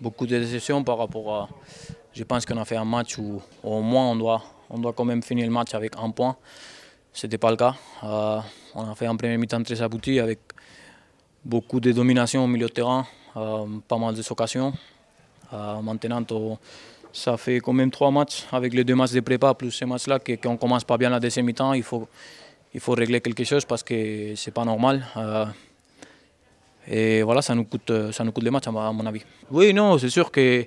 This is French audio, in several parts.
beaucoup de déceptions par rapport à. Je pense qu'on a fait un match où au moins on doit, on doit quand même finir le match avec un point. Ce n'était pas le cas. Euh, on a fait un premier mi-temps très abouti avec beaucoup de domination au milieu de terrain, euh, pas mal de occasions. Euh, maintenant, ça fait quand même trois matchs avec les deux matchs de prépa plus ces matchs-là qu'on ne commence pas bien la deuxième mi-temps. Il faut, il faut régler quelque chose parce que ce n'est pas normal. Et voilà, ça nous coûte, euh, ça nous coûte les matchs, à, mon avis. Oui, non, c'est sûr que,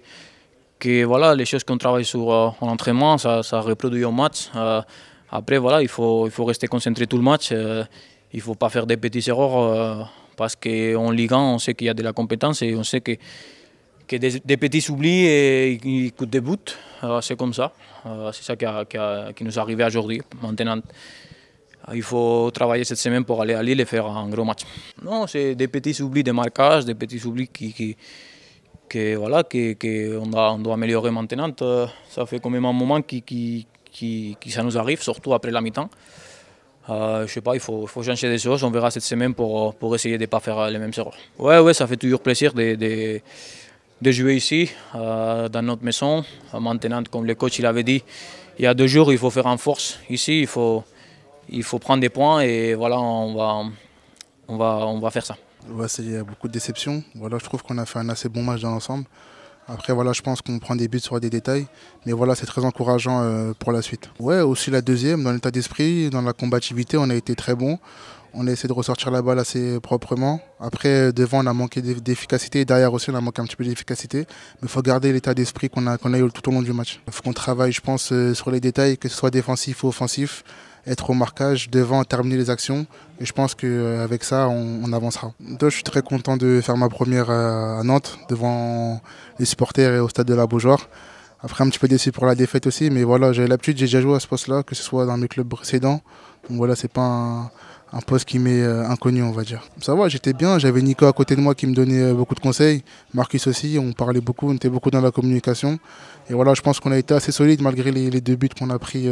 que voilà, les choses qu'on travaille sur euh, en entraînement, ça, ça reproduit en match. Euh, après, voilà, il faut, il faut rester concentré tout le match. il ne faut pas faire des petites erreurs parce qu'en Ligue 1, on sait qu'il y a de la compétence et on sait que, que des, petits oublis et ils coûtent des buts. c'est comme ça. c'est ça qui, a, qui, a, qui nous est arrivé aujourd'hui. Maintenant, ah, il faut travailler cette semaine pour aller à Lille et faire un gros match. Non, c'est des petits oublis de marquage, des petits oublis qui, qui voilà, qui qui on, doit, on, doit, améliorer maintenant. Euh, ça fait quand même un moment qui, qui, qui, qui ça nous arrive, surtout après la mi-temps. Euh, je sais pas, il faut, faut, changer des choses. On verra cette semaine pour, pour essayer de ne pas faire les mêmes erreurs. Ouais, ouais, ça fait toujours plaisir de, de, de jouer ici, euh, dans notre maison. Euh, maintenant, comme le coach il avait dit, il y a deux jours, il faut faire en force ici. Il faut, il faut prendre des points et voilà, on va, on va, on va faire ça. il y a beaucoup de déceptions. Voilà, je trouve qu'on a fait un assez bon match dans l'ensemble. Après, voilà, je pense qu'on prend des buts sur des détails, mais voilà, c'est très encourageant euh, pour la suite. Ouais, aussi la deuxième, dans l'état d'esprit, dans la combativité, on a été très bon. On a essayé de ressortir la balle assez proprement. Après, devant, on a manqué d'efficacité. Derrière aussi, on a manqué un petit peu d'efficacité. Mais il faut garder l'état d'esprit qu'on a, eu tout au long du match. Il faut qu'on travaille, je pense, euh, sur les détails, que ce soit défensif ou offensif être au marquage, devant, terminer les actions. Et je pense qu'avec euh, ça, on, avancera. je suis très content de faire ma première euh, à Nantes, devant les supporters et au stade de la Beaujoire. Après, un petit peu déçu pour la défaite aussi, mais voilà, j'ai l'habitude, j'ai déjà joué à ce poste-là, que ce soit dans mes clubs précédents. Donc voilà, c'est pas un, poste qui m'est euh, inconnu, on va dire. Ça va, j'étais bien, j'avais Nico à côté de moi qui me donnait beaucoup de conseils, Marcus aussi, on parlait beaucoup, on était beaucoup dans la communication. Et voilà, je pense qu'on a été assez solide malgré les, deux buts qu'on a pris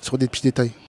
sur des petits détails.